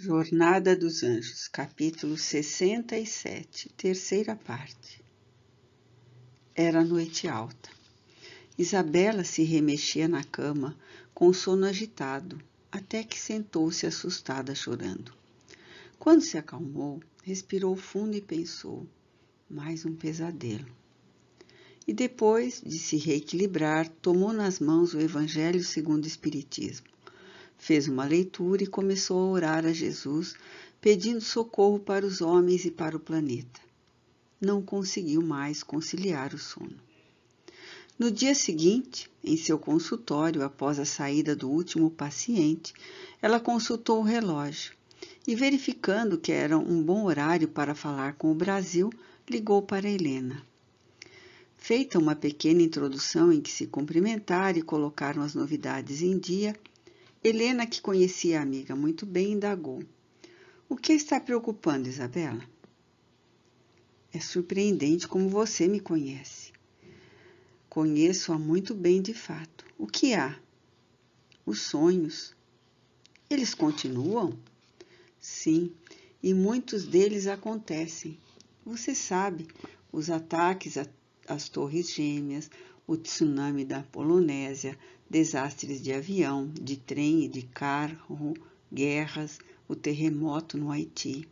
Jornada dos Anjos, capítulo 67, terceira parte. Era noite alta. Isabela se remexia na cama com sono agitado, até que sentou-se assustada chorando. Quando se acalmou, respirou fundo e pensou: mais um pesadelo. E depois de se reequilibrar, tomou nas mãos o Evangelho segundo o Espiritismo fez uma leitura e começou a orar a Jesus, pedindo socorro para os homens e para o planeta. Não conseguiu mais conciliar o sono. No dia seguinte, em seu consultório, após a saída do último paciente, ela consultou o relógio e, verificando que era um bom horário para falar com o Brasil, ligou para Helena. Feita uma pequena introdução em que se cumprimentaram e colocaram as novidades em dia, Helena, que conhecia a amiga muito bem, indagou: O que está preocupando, Isabela? É surpreendente como você me conhece. Conheço-a muito bem de fato. O que há? Os sonhos. Eles continuam? Sim, e muitos deles acontecem. Você sabe, os ataques às Torres Gêmeas, o tsunami da Polonésia, desastres de avião, de trem e de carro, guerras, o terremoto no Haiti.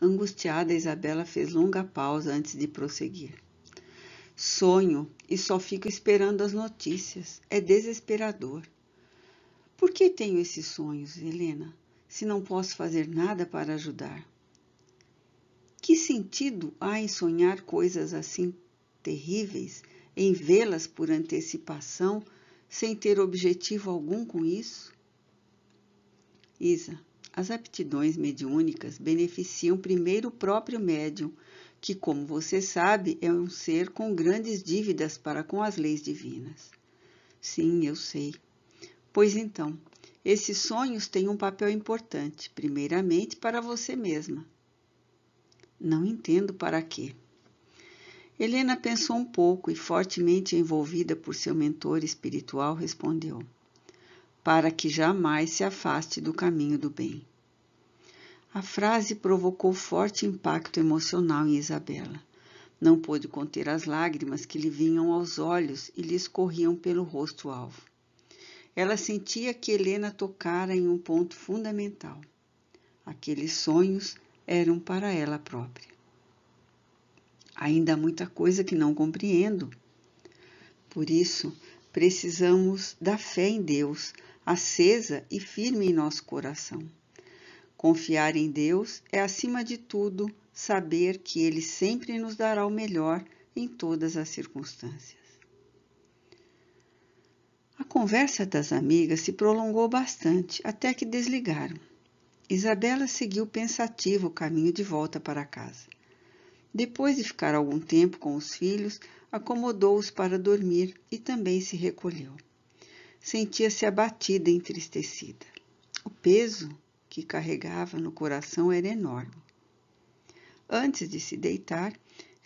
Angustiada, Isabela fez longa pausa antes de prosseguir. Sonho e só fico esperando as notícias. É desesperador. Por que tenho esses sonhos, Helena, se não posso fazer nada para ajudar? Que sentido há em sonhar coisas assim terríveis em vê-las por antecipação, sem ter objetivo algum com isso? Isa, as aptidões mediúnicas beneficiam primeiro o próprio médium, que, como você sabe, é um ser com grandes dívidas para com as leis divinas. Sim, eu sei. Pois então, esses sonhos têm um papel importante, primeiramente para você mesma. Não entendo para quê. Helena pensou um pouco e, fortemente envolvida por seu mentor espiritual, respondeu: Para que jamais se afaste do caminho do bem. A frase provocou forte impacto emocional em Isabela. Não pôde conter as lágrimas que lhe vinham aos olhos e lhe escorriam pelo rosto alvo. Ela sentia que Helena tocara em um ponto fundamental. Aqueles sonhos eram para ela própria. Ainda há muita coisa que não compreendo. Por isso, precisamos da fé em Deus, acesa e firme em nosso coração. Confiar em Deus é, acima de tudo, saber que Ele sempre nos dará o melhor em todas as circunstâncias. A conversa das amigas se prolongou bastante até que desligaram. Isabela seguiu pensativa o caminho de volta para casa. Depois de ficar algum tempo com os filhos, acomodou-os para dormir e também se recolheu. Sentia-se abatida e entristecida. O peso que carregava no coração era enorme. Antes de se deitar,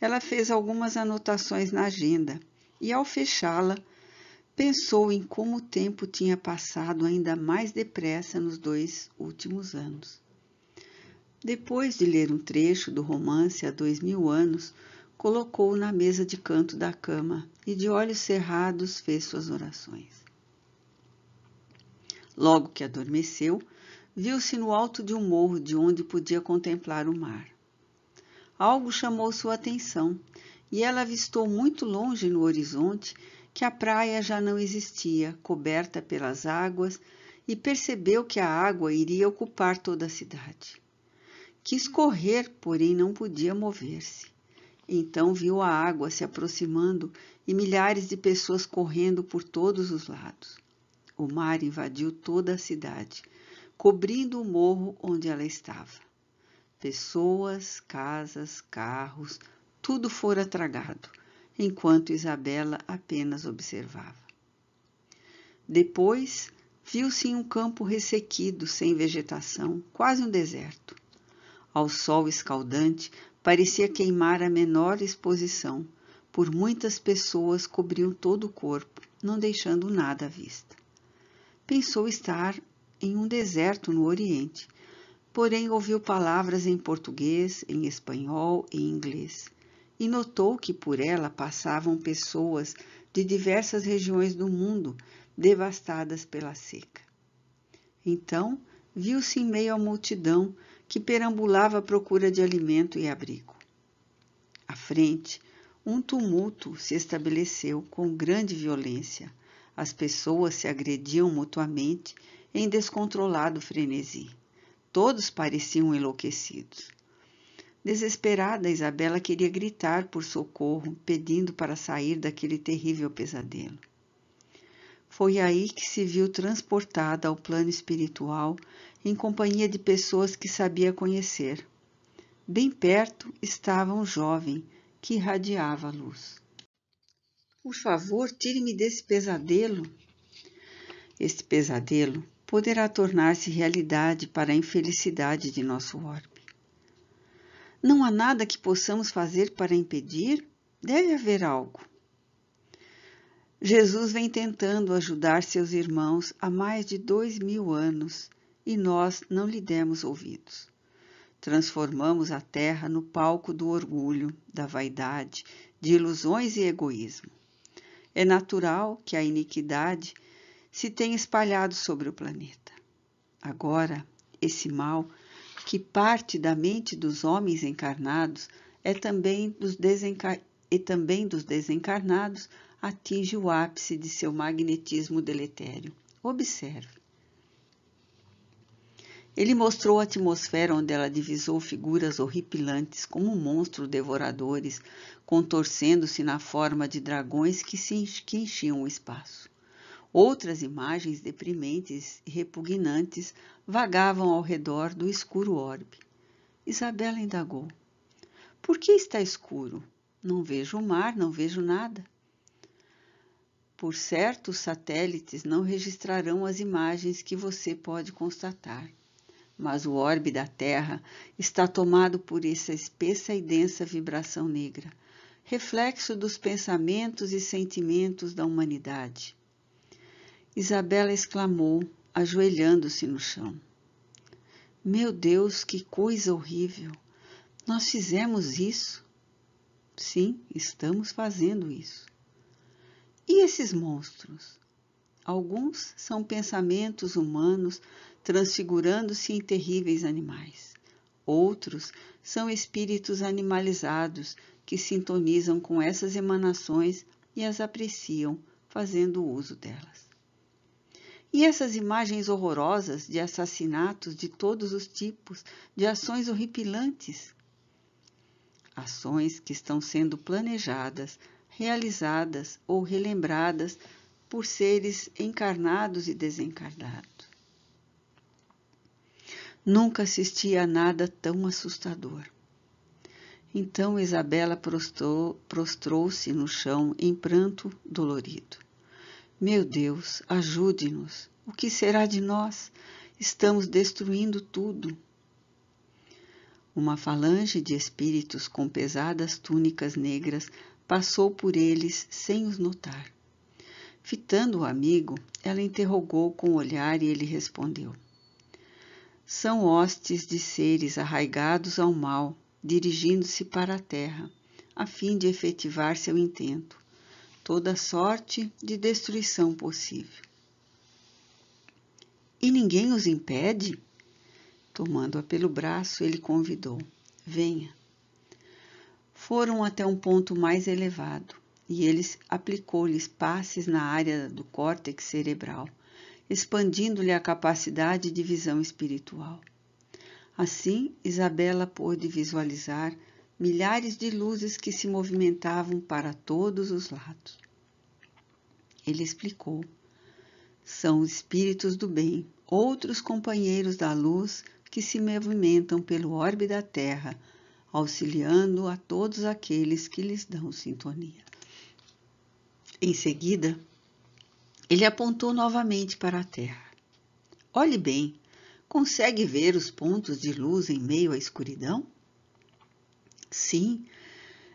ela fez algumas anotações na agenda e, ao fechá-la, pensou em como o tempo tinha passado ainda mais depressa nos dois últimos anos. Depois de ler um trecho do romance há dois mil anos, colocou-o na mesa de canto da cama e, de olhos cerrados, fez suas orações. Logo que adormeceu, viu-se no alto de um morro de onde podia contemplar o mar. Algo chamou sua atenção e ela avistou muito longe no horizonte que a praia já não existia, coberta pelas águas, e percebeu que a água iria ocupar toda a cidade. Quis correr, porém não podia mover-se. Então viu a água se aproximando e milhares de pessoas correndo por todos os lados. O mar invadiu toda a cidade, cobrindo o morro onde ela estava. Pessoas, casas, carros, tudo fora tragado, enquanto Isabela apenas observava. Depois, viu-se em um campo ressequido, sem vegetação, quase um deserto ao sol escaldante, parecia queimar a menor exposição. Por muitas pessoas cobriam todo o corpo, não deixando nada à vista. Pensou estar em um deserto no Oriente, porém ouviu palavras em português, em espanhol e inglês, e notou que por ela passavam pessoas de diversas regiões do mundo devastadas pela seca. Então, viu-se em meio à multidão que perambulava à procura de alimento e abrigo. À frente, um tumulto se estabeleceu com grande violência. As pessoas se agrediam mutuamente em descontrolado frenesi. Todos pareciam enlouquecidos. Desesperada, Isabela queria gritar por socorro, pedindo para sair daquele terrível pesadelo. Foi aí que se viu transportada ao plano espiritual em companhia de pessoas que sabia conhecer. Bem perto estava um jovem que irradiava a luz. Por favor, tire-me desse pesadelo. Este pesadelo poderá tornar-se realidade para a infelicidade de nosso orbe. Não há nada que possamos fazer para impedir? Deve haver algo. Jesus vem tentando ajudar seus irmãos há mais de dois mil anos e nós não lhe demos ouvidos. Transformamos a terra no palco do orgulho, da vaidade, de ilusões e egoísmo. É natural que a iniquidade se tenha espalhado sobre o planeta. Agora, esse mal, que parte da mente dos homens encarnados, é também dos, desenca... e também dos desencarnados, atinge o ápice de seu magnetismo deletério. Observe. Ele mostrou a atmosfera onde ela divisou figuras horripilantes como monstros devoradores, contorcendo-se na forma de dragões que, se, que enchiam o espaço. Outras imagens deprimentes e repugnantes vagavam ao redor do escuro orbe. Isabela indagou: Por que está escuro? Não vejo o mar, não vejo nada. Por certo, os satélites não registrarão as imagens que você pode constatar, mas o orbe da Terra está tomado por essa espessa e densa vibração negra, reflexo dos pensamentos e sentimentos da humanidade. Isabela exclamou, ajoelhando-se no chão. Meu Deus, que coisa horrível! Nós fizemos isso? Sim, estamos fazendo isso. E esses monstros? Alguns são pensamentos humanos transfigurando-se em terríveis animais. Outros são espíritos animalizados que sintonizam com essas emanações e as apreciam, fazendo uso delas. E essas imagens horrorosas de assassinatos de todos os tipos, de ações horripilantes? Ações que estão sendo planejadas realizadas ou relembradas por seres encarnados e desencarnados. Nunca assisti a nada tão assustador. Então Isabela prostrou-se no chão em pranto dolorido. Meu Deus, ajude-nos. O que será de nós? Estamos destruindo tudo. Uma falange de espíritos com pesadas túnicas negras passou por eles sem os notar. Fitando o amigo, ela interrogou com o olhar e ele respondeu. São hostes de seres arraigados ao mal, dirigindo-se para a terra, a fim de efetivar seu intento, toda sorte de destruição possível. E ninguém os impede? Tomando-a pelo braço, ele convidou: Venha foram até um ponto mais elevado e ele aplicou-lhes passes na área do córtex cerebral, expandindo-lhe a capacidade de visão espiritual. Assim, Isabela pôde visualizar milhares de luzes que se movimentavam para todos os lados. Ele explicou: são espíritos do bem, outros companheiros da luz que se movimentam pelo orbe da Terra auxiliando a todos aqueles que lhes dão sintonia. Em seguida, ele apontou novamente para a terra. Olhe bem, consegue ver os pontos de luz em meio à escuridão? Sim,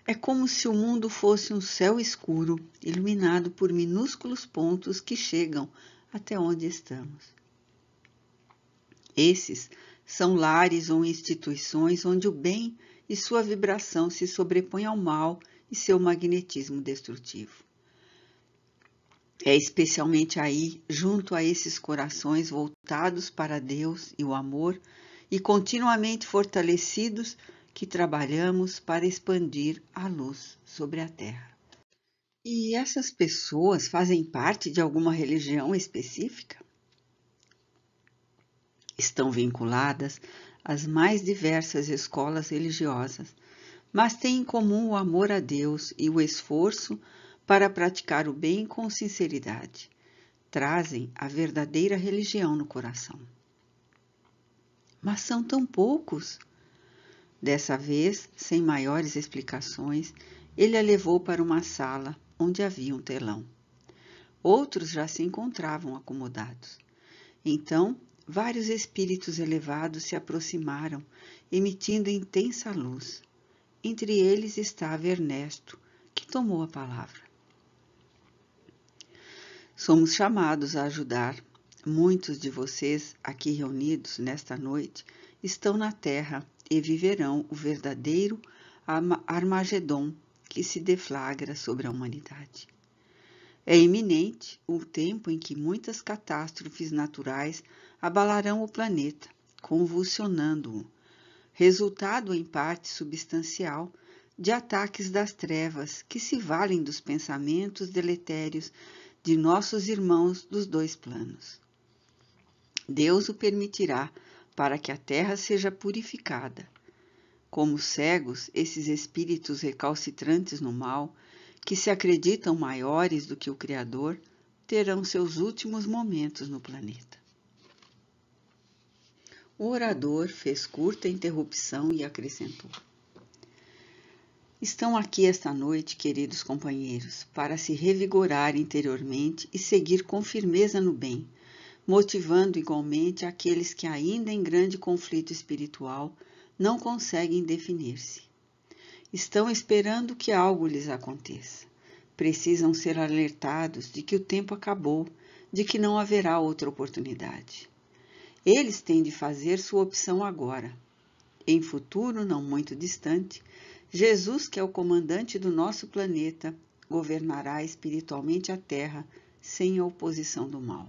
é como se o mundo fosse um céu escuro, iluminado por minúsculos pontos que chegam até onde estamos. Esses são lares ou instituições onde o bem e sua vibração se sobrepõe ao mal e seu magnetismo destrutivo. É especialmente aí, junto a esses corações voltados para Deus e o amor, e continuamente fortalecidos, que trabalhamos para expandir a luz sobre a Terra. E essas pessoas fazem parte de alguma religião específica? Estão vinculadas as mais diversas escolas religiosas, mas têm em comum o amor a Deus e o esforço para praticar o bem com sinceridade. Trazem a verdadeira religião no coração. Mas são tão poucos! Dessa vez, sem maiores explicações, ele a levou para uma sala onde havia um telão. Outros já se encontravam acomodados. Então, vários espíritos elevados se aproximaram, emitindo intensa luz. Entre eles estava Ernesto, que tomou a palavra. Somos chamados a ajudar. Muitos de vocês aqui reunidos nesta noite estão na Terra e viverão o verdadeiro Armagedon que se deflagra sobre a humanidade. É iminente o tempo em que muitas catástrofes naturais abalarão o planeta, convulsionando-o, resultado em parte substancial de ataques das trevas que se valem dos pensamentos deletérios de nossos irmãos dos dois planos. Deus o permitirá para que a terra seja purificada. Como cegos, esses espíritos recalcitrantes no mal, que se acreditam maiores do que o Criador, terão seus últimos momentos no planeta. O orador fez curta interrupção e acrescentou: Estão aqui esta noite, queridos companheiros, para se revigorar interiormente e seguir com firmeza no bem, motivando igualmente aqueles que, ainda em grande conflito espiritual, não conseguem definir-se. Estão esperando que algo lhes aconteça. Precisam ser alertados de que o tempo acabou, de que não haverá outra oportunidade. Eles têm de fazer sua opção agora. Em futuro, não muito distante, Jesus, que é o comandante do nosso planeta, governará espiritualmente a Terra sem a oposição do mal.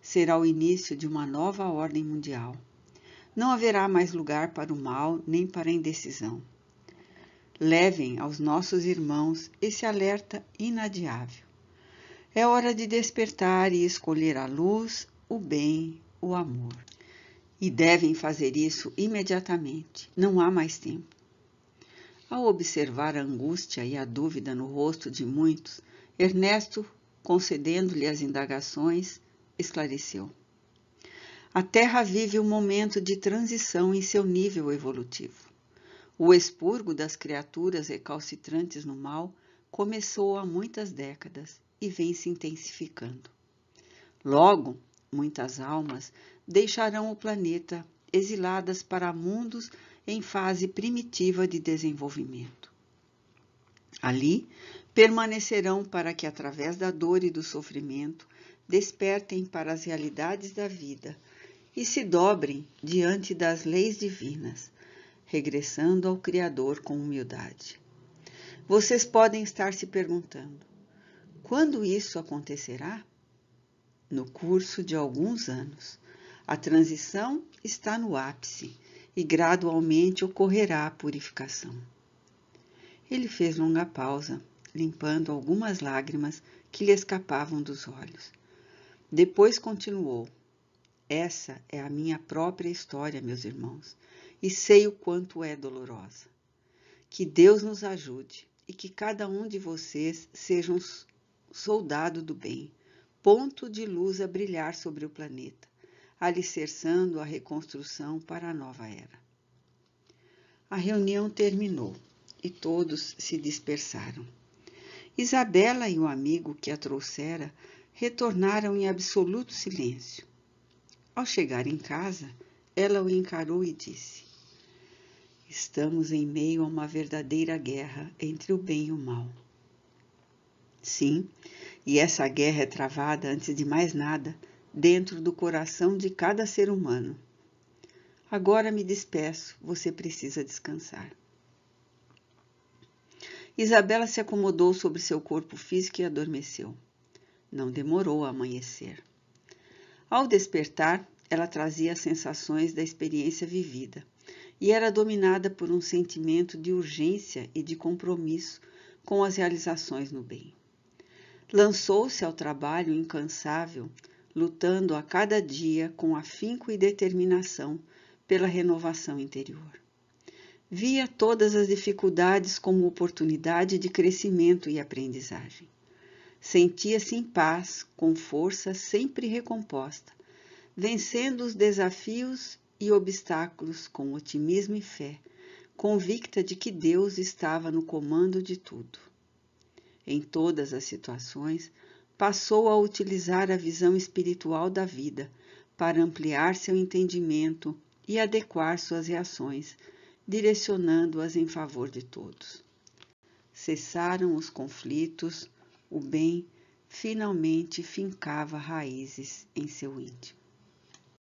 Será o início de uma nova ordem mundial. Não haverá mais lugar para o mal nem para a indecisão. Levem aos nossos irmãos esse alerta inadiável. É hora de despertar e escolher a luz, o bem, o amor. E devem fazer isso imediatamente, não há mais tempo. Ao observar a angústia e a dúvida no rosto de muitos, Ernesto, concedendo-lhe as indagações, esclareceu. A Terra vive um momento de transição em seu nível evolutivo. O expurgo das criaturas recalcitrantes no mal começou há muitas décadas e vem se intensificando. Logo, muitas almas deixarão o planeta, exiladas para mundos em fase primitiva de desenvolvimento. Ali, permanecerão para que, através da dor e do sofrimento, despertem para as realidades da vida e se dobrem diante das leis divinas, regressando ao Criador com humildade. Vocês podem estar se perguntando: quando isso acontecerá? no curso de alguns anos. A transição está no ápice e gradualmente ocorrerá a purificação. Ele fez longa pausa, limpando algumas lágrimas que lhe escapavam dos olhos. Depois continuou: Essa é a minha própria história, meus irmãos, e sei o quanto é dolorosa. Que Deus nos ajude e que cada um de vocês seja um soldado do bem, ponto de luz a brilhar sobre o planeta, alicerçando a reconstrução para a nova era. A reunião terminou e todos se dispersaram. Isabela e o amigo que a trouxera retornaram em absoluto silêncio. Ao chegar em casa, ela o encarou e disse: Estamos em meio a uma verdadeira guerra entre o bem e o mal. Sim, e essa guerra é travada, antes de mais nada, dentro do coração de cada ser humano. Agora me despeço, você precisa descansar. Isabela se acomodou sobre seu corpo físico e adormeceu. Não demorou a amanhecer. Ao despertar, ela trazia as sensações da experiência vivida e era dominada por um sentimento de urgência e de compromisso com as realizações no bem lançou-se ao trabalho incansável, lutando a cada dia com afinco e determinação pela renovação interior. Via todas as dificuldades como oportunidade de crescimento e aprendizagem. Sentia-se em paz, com força sempre recomposta, vencendo os desafios e obstáculos com otimismo e fé, convicta de que Deus estava no comando de tudo em todas as situações, passou a utilizar a visão espiritual da vida para ampliar seu entendimento e adequar suas reações, direcionando-as em favor de todos. Cessaram os conflitos, o bem finalmente fincava raízes em seu íntimo.